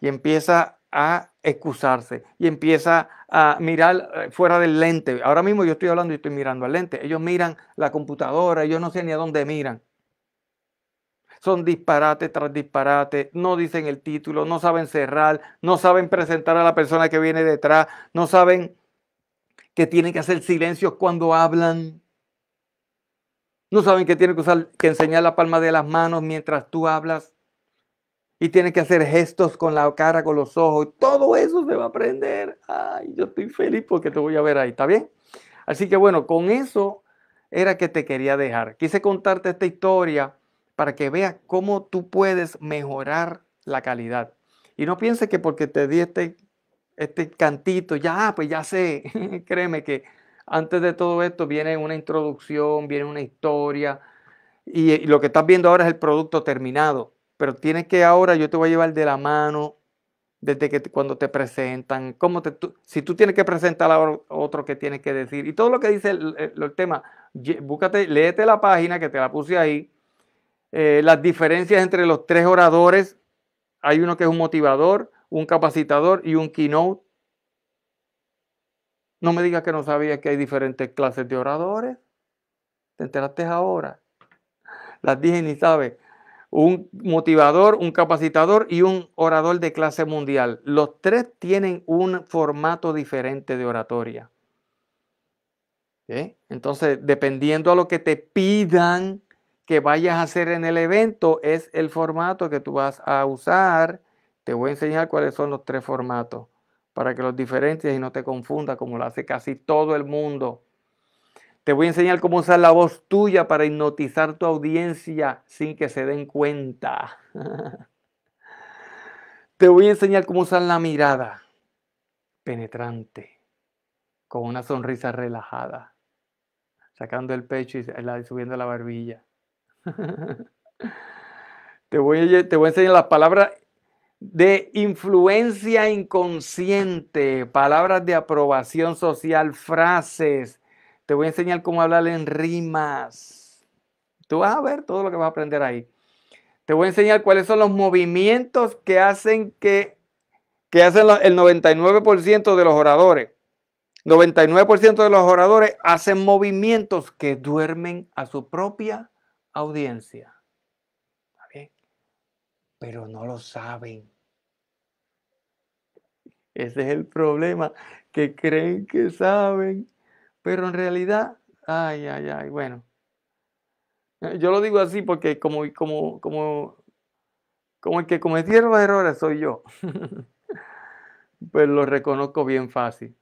Y empieza a excusarse. Y empieza a mirar eh, fuera del lente. Ahora mismo yo estoy hablando y estoy mirando al lente. Ellos miran la computadora, yo no sé ni a dónde miran son disparate tras disparate, no dicen el título, no saben cerrar, no saben presentar a la persona que viene detrás, no saben que tienen que hacer silencios cuando hablan. No saben que tienen que usar que enseñar la palma de las manos mientras tú hablas y tienen que hacer gestos con la cara, con los ojos. Todo eso se va a aprender. Ay, yo estoy feliz porque te voy a ver ahí, ¿está bien? Así que bueno, con eso era que te quería dejar. Quise contarte esta historia para que veas cómo tú puedes mejorar la calidad. Y no pienses que porque te di este, este, cantito, ya, pues ya sé, <laughs> créeme que antes de todo esto viene una introducción, viene una historia, y, lo que estás viendo ahora es el producto terminado, pero tienes que ahora, yo te voy a llevar de la mano desde que cuando te presentan, cómo si tú tienes que presentar a otro que tienes que decir, y todo lo que dice el, el tema, búscate, léete la página que te la puse ahí, eh, las diferencias entre los tres oradores. Hay uno que es un motivador, un capacitador y un keynote. No me digas que no sabías que hay diferentes clases de oradores. ¿Te enteraste ahora? Las dije ni sabes. Un motivador, un capacitador y un orador de clase mundial. Los tres tienen un formato diferente de oratoria. Entonces, dependiendo a lo que te pidan, que vayas a hacer en el evento es el formato que tú vas a usar. Te voy a enseñar cuáles son los tres formatos para que los diferencies y no te confundas como lo hace casi todo el mundo. Te voy a enseñar cómo usar la voz tuya para hipnotizar tu audiencia sin que se den cuenta. <laughs> Te voy a enseñar cómo usar la mirada penetrante, con una sonrisa relajada, sacando el pecho y eh, subiendo la barbilla. <laughs> te, voy a, te voy a enseñar las palabras de influencia inconsciente, palabras de aprobación social, frases. Te voy a enseñar cómo hablar en rimas. Tú vas a ver todo lo que vas a aprender ahí. Te voy a enseñar cuáles son los movimientos que hacen que, que hacen el 99% de los oradores. 99% de los oradores hacen movimientos que duermen a su propia audiencia. ¿Está Pero no lo saben. Ese es el problema, que creen que saben, pero en realidad, ay, ay, ay, bueno. Yo lo digo así porque como, como, como, como el que cometieron los errores soy yo. <laughs> pues lo reconozco bien fácil.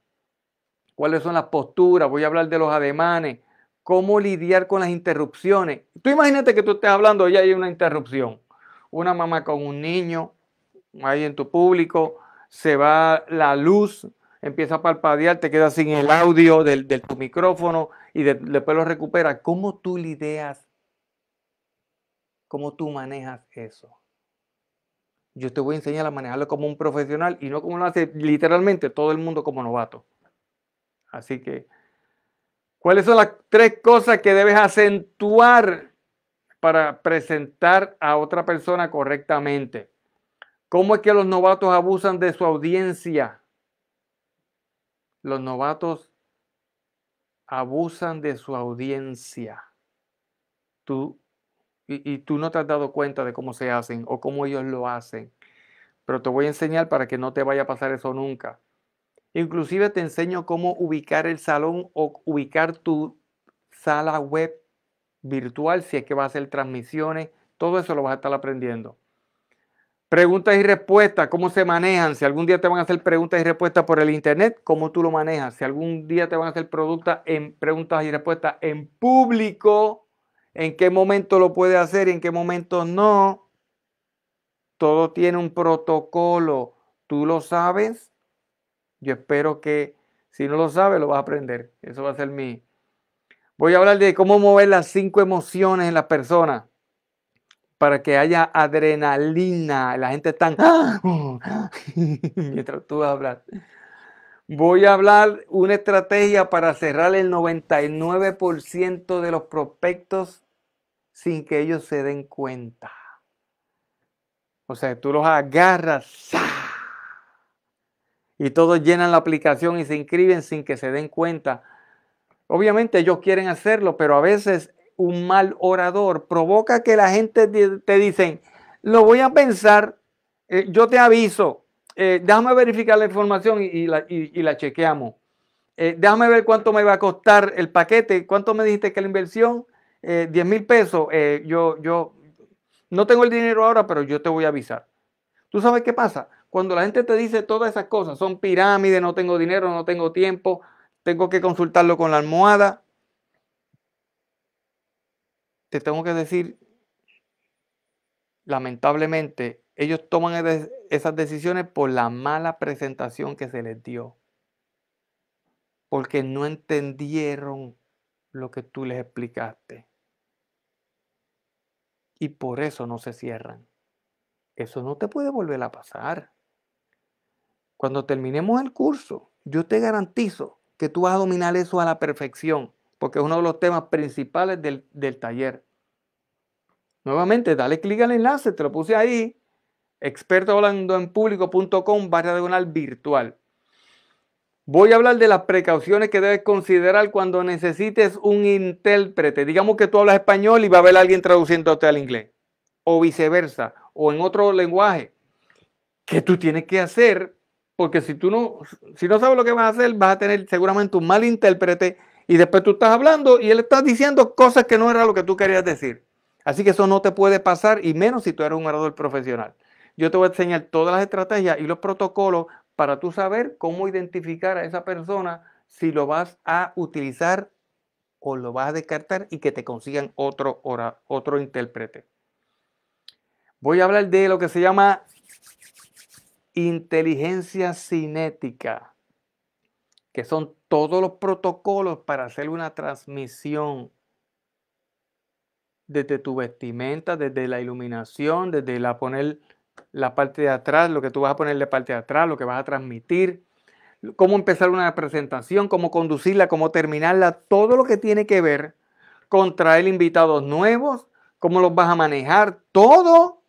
¿Cuáles son las posturas? Voy a hablar de los ademanes, cómo lidiar con las interrupciones. Tú imagínate que tú estés hablando y hay una interrupción. Una mamá con un niño, ahí en tu público, se va la luz, empieza a palpadear, te quedas sin el audio de, tu micrófono y después lo recuperas. ¿Cómo tú lidias? ¿Cómo tú manejas eso? Yo te voy a enseñar a manejarlo como un profesional y no como lo hace literalmente todo el mundo como novato. Así que ¿Cuáles son las tres cosas que debes acentuar para presentar a otra persona correctamente? ¿Cómo es que los novatos abusan de su audiencia? Los novatos abusan de su audiencia. Tú, y, y tú no te has dado cuenta de cómo se hacen o cómo ellos lo hacen. Pero te voy a enseñar para que no te vaya a pasar eso nunca. Inclusive te enseño cómo ubicar el salón o ubicar tu sala web virtual si es que vas a hacer transmisiones. Todo eso lo vas a estar aprendiendo. Preguntas y respuestas, cómo se manejan. Si algún día te van a hacer preguntas y respuestas por el Internet, cómo tú lo manejas. Si algún día te van a hacer en, preguntas y respuestas en público, en qué momento lo puede hacer y en qué momento no. Todo tiene un protocolo. Tú lo sabes yo espero que si no lo sabe lo vas a aprender. Eso va a ser mi... Voy a hablar de cómo mover las cinco emociones en la persona para que haya adrenalina. La gente está... <laughs> Mientras tú hablas Voy a hablar una estrategia para cerrar el 99% de los prospectos sin que ellos se den cuenta. O sea, tú los agarras, y todos llenan la aplicación y se inscriben sin que se den cuenta. Obviamente ellos quieren hacerlo, pero a veces un mal orador provoca que la gente te dicen, lo voy a pensar, eh, yo te aviso, eh, déjame verificar la información y, la, chequeamos. Eh, déjame ver cuánto me va a costar el paquete, cuánto me dijiste que la inversión, 10 mil pesos, yo, yo no tengo el dinero ahora, pero yo te voy a avisar. ¿Tú sabes qué pasa? Cuando la gente te dice todas esas cosas, son pirámides, no tengo dinero, no tengo tiempo, tengo que consultarlo con la almohada, te tengo que decir, lamentablemente, ellos toman esas decisiones por la mala presentación que se les dio, porque no entendieron lo que tú les explicaste. Y por eso no se cierran. Eso no te puede volver a pasar. Cuando terminemos el curso, yo te garantizo que tú vas a dominar eso a la perfección, porque es uno de los temas principales del, taller. Nuevamente, dale clic al enlace, te lo puse ahí, expertohablandoenpublico.com barra de diagonal virtual. Voy a hablar de las precauciones que debes considerar cuando necesites un intérprete. Digamos que tú hablas español y va a haber alguien traduciéndote al inglés, o viceversa, o en otro lenguaje. ¿Qué tú tienes que hacer porque si tú no, si no sabes lo que vas a hacer, vas a tener seguramente un mal intérprete y después tú estás hablando y él está diciendo cosas que no era lo que tú querías decir. Así que eso no te puede pasar y menos si tú eres un orador profesional. Yo te voy a enseñar todas las estrategias y los protocolos para tú saber cómo identificar a esa persona si lo vas a utilizar o lo vas a descartar y que te consigan otro, otro intérprete. Voy a hablar de lo que se llama inteligencia cinética, que son todos los protocolos para hacer una transmisión desde tu vestimenta, desde la iluminación, desde la poner la parte de atrás, lo que tú vas a poner de parte de atrás, lo que vas a transmitir, cómo empezar una presentación, cómo conducirla, cómo terminarla, todo lo que tiene que ver con traer invitados nuevos, cómo los vas a manejar, todo.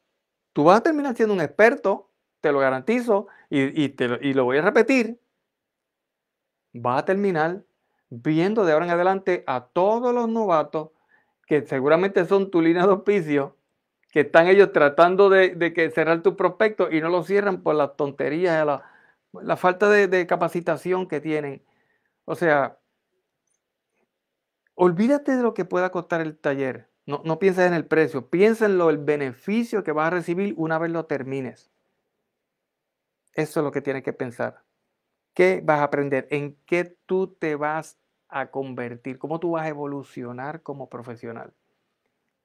Tú vas a terminar siendo un experto te lo garantizo y, te, lo voy a repetir, Va a terminar viendo de ahora en adelante a todos los novatos que seguramente son tu línea de auspicio, que están ellos tratando de, que cerrar tu prospecto y no lo cierran por las tonterías, la, la falta de, capacitación que tienen. O sea, olvídate de lo que pueda costar el taller. No, pienses en el precio, piénsenlo el beneficio que vas a recibir una vez lo termines. Eso es lo que tienes que pensar. ¿Qué vas a aprender? ¿En qué tú te vas a convertir? ¿Cómo tú vas a evolucionar como profesional?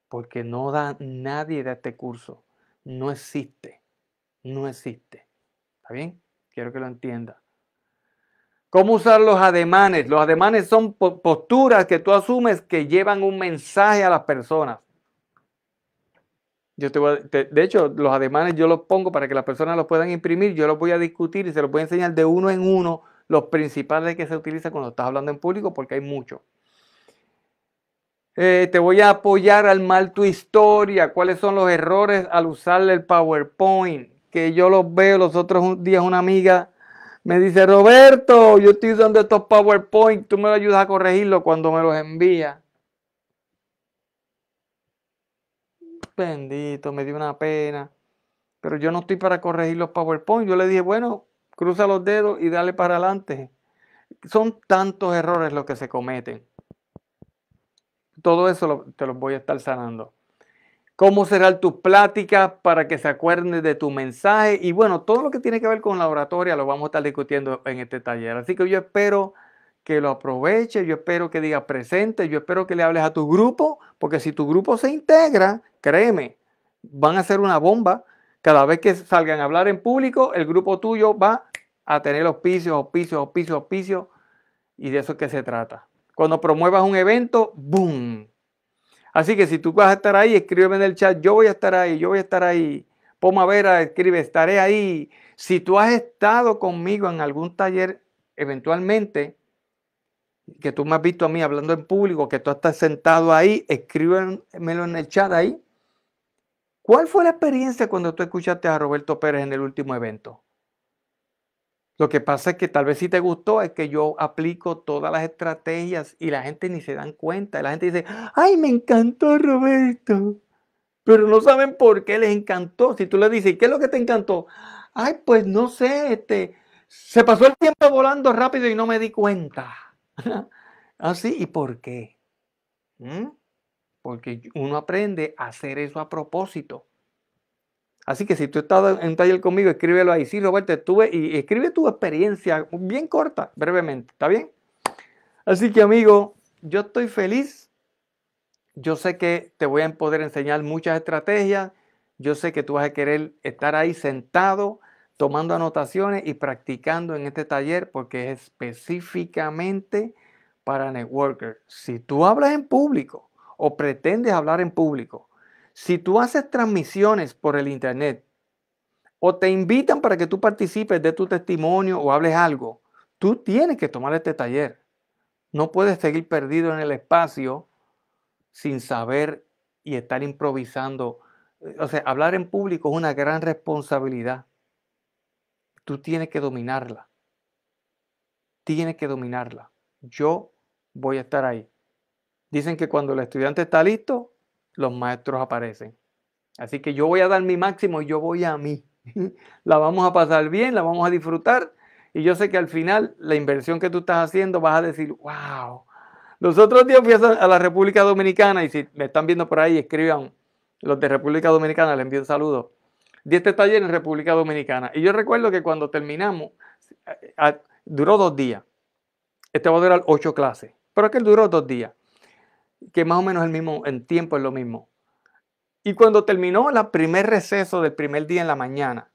Porque no da nadie de este curso. No existe. No existe. ¿Está bien? Quiero que lo entienda. ¿Cómo usar los ademanes? Los ademanes son posturas que tú asumes que llevan un mensaje a las personas de hecho, los ademanes yo los pongo para que las personas los puedan imprimir, yo los voy a discutir y se los voy a enseñar de uno en uno los principales que se utilizan cuando estás hablando en público, porque hay muchos. Eh, te voy a apoyar al mal tu historia, cuáles son los errores al usarle el PowerPoint, que yo los veo los otros días una amiga me dice, Roberto, yo estoy usando estos PowerPoint, tú me lo ayudas a corregirlo cuando me los envía. Bendito, me dio una pena. Pero yo no estoy para corregir los PowerPoint. Yo le dije, bueno, cruza los dedos y dale para adelante. Son tantos errores los que se cometen. Todo eso te los voy a estar sanando. Cómo cerrar tus pláticas para que se acuerden de tu mensaje. Y bueno, todo lo que tiene que ver con la oratoria lo vamos a estar discutiendo en este taller. Así que yo espero que lo aproveche, yo espero que diga presente, yo espero que le hables a tu grupo, porque si tu grupo se integra, créeme, van a ser una bomba. Cada vez que salgan a hablar en público, el grupo tuyo va a tener auspicios, auspicios, auspicios, auspicios, y de eso es que se trata. Cuando promuevas un evento, ¡boom! Así que si tú vas a estar ahí, escríbeme en el chat, yo voy a estar ahí, yo voy a estar ahí. Poma Vera escribe, estaré ahí. Si tú has estado conmigo en algún taller, eventualmente, que tú me has visto a mí hablando en público, que tú estás sentado ahí, escríbemelo en el chat ahí. ¿Cuál fue la experiencia cuando tú escuchaste a Roberto Pérez en el último evento? Lo que pasa es que tal vez si te gustó es que yo aplico todas las estrategias y la gente ni se dan cuenta. La gente dice, ay, me encantó Roberto. Pero no saben por qué les encantó. Si tú le dices, ¿qué es lo que te encantó? Ay, pues no sé, este, se pasó el tiempo volando rápido y no me di cuenta. Así <laughs> ah, ¿Y por qué? ¿Mm? Porque uno aprende a hacer eso a propósito. Así que si tú estás en taller conmigo, escríbelo ahí. Sí, Roberto, estuve y escribe tu experiencia bien corta, brevemente, ¿está bien? Así que amigo, yo estoy feliz. Yo sé que te voy a poder enseñar muchas estrategias. Yo sé que tú vas a querer estar ahí sentado tomando anotaciones y practicando en este taller porque es específicamente para networker. Si tú hablas en público o pretendes hablar en público, si tú haces transmisiones por el internet o te invitan para que tú participes de tu testimonio o hables algo, tú tienes que tomar este taller. No puedes seguir perdido en el espacio sin saber y estar improvisando. O sea, hablar en público es una gran responsabilidad. Tú tienes que dominarla. Tienes que dominarla. Yo voy a estar ahí. Dicen que cuando el estudiante está listo, los maestros aparecen. Así que yo voy a dar mi máximo y yo voy a mí. <laughs> la vamos a pasar bien, la vamos a disfrutar. Y yo sé que al final la inversión que tú estás haciendo vas a decir, wow. Los otros días fui a la República Dominicana y si me están viendo por ahí, escriban los de República Dominicana, les envío un saludo. De este taller en República Dominicana. Y yo recuerdo que cuando terminamos, duró dos días. Este va a durar ocho clases, pero que duró dos días, que más o menos el mismo, en tiempo es lo mismo. Y cuando terminó el primer receso del primer día en la mañana,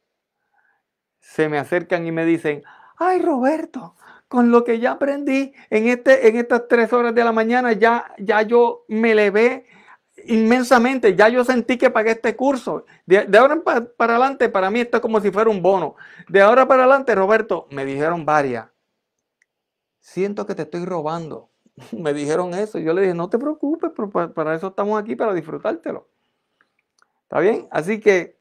se me acercan y me dicen, ay Roberto, con lo que ya aprendí en, este, en estas tres horas de la mañana, ya, ya yo me levé inmensamente. Ya yo sentí que pagué este curso. De, ahora para, adelante, para mí esto es como si fuera un bono. De ahora para adelante, Roberto, me dijeron varias. Siento que te estoy robando. <laughs> me dijeron eso. Yo le dije, no te preocupes, para, para eso estamos aquí, para disfrutártelo. ¿Está bien? Así que,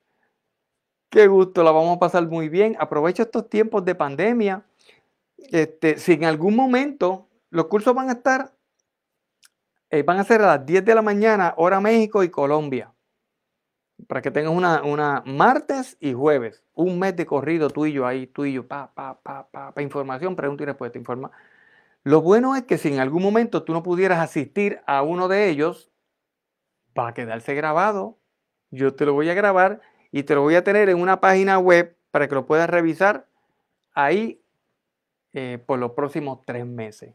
qué gusto, la vamos a pasar muy bien. Aprovecho estos tiempos de pandemia. Este, si en algún momento los cursos van a estar eh, van a ser a las 10 de la mañana, hora México y Colombia. Para que tengas una, martes y jueves. Un mes de corrido tú y ahí, tú y yo, pa, pa, pa, pa, información, pregunta y respuesta, informa. Lo bueno es que si en algún momento tú no pudieras asistir a uno de ellos, va a quedarse grabado. Yo te lo voy a grabar y te lo voy a tener en una página web para que lo puedas revisar ahí eh, por los próximos tres meses.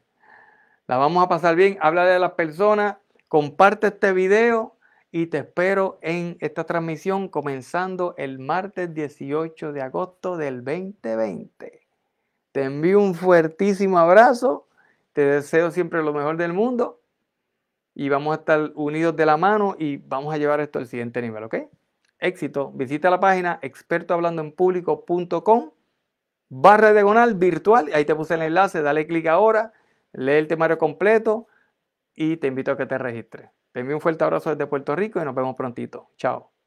La vamos a pasar bien. Háblale a las personas. Comparte este video y te espero en esta transmisión comenzando el martes 18 de agosto del 2020. Te envío un fuertísimo abrazo. Te deseo siempre lo mejor del mundo. Y vamos a estar unidos de la mano y vamos a llevar esto al siguiente nivel, ¿ok? Éxito. Visita la página expertohablandoenpublico.com barra diagonal virtual. Ahí te puse el enlace. Dale clic ahora Lee el temario completo y te invito a que te registres. Te envío un fuerte abrazo desde Puerto Rico y nos vemos prontito. Chao.